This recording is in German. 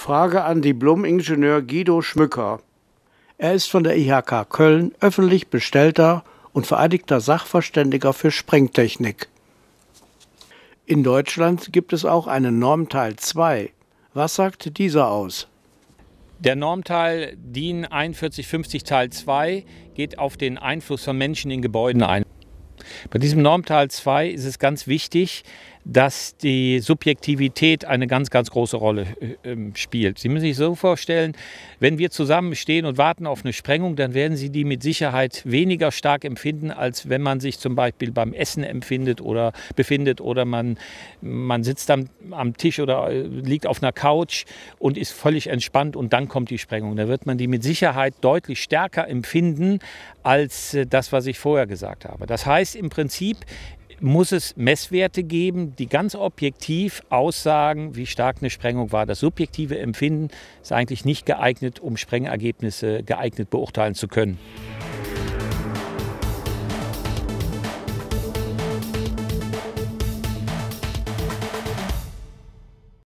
Frage an Diplom-Ingenieur Guido Schmücker. Er ist von der IHK Köln öffentlich bestellter und vereidigter Sachverständiger für Sprengtechnik. In Deutschland gibt es auch einen Normteil 2. Was sagt dieser aus? Der Normteil DIN 4150 Teil 2 geht auf den Einfluss von Menschen in Gebäuden ein. Bei diesem Normteil 2 ist es ganz wichtig, dass die Subjektivität eine ganz, ganz große Rolle äh, ähm, spielt. Sie müssen sich so vorstellen, wenn wir zusammenstehen und warten auf eine Sprengung, dann werden Sie die mit Sicherheit weniger stark empfinden, als wenn man sich zum Beispiel beim Essen empfindet oder befindet oder man, man sitzt am, am Tisch oder äh, liegt auf einer Couch und ist völlig entspannt und dann kommt die Sprengung. Da wird man die mit Sicherheit deutlich stärker empfinden als äh, das, was ich vorher gesagt habe. Das heißt im Prinzip, muss es Messwerte geben, die ganz objektiv aussagen, wie stark eine Sprengung war. Das subjektive Empfinden ist eigentlich nicht geeignet, um Sprengergebnisse geeignet beurteilen zu können.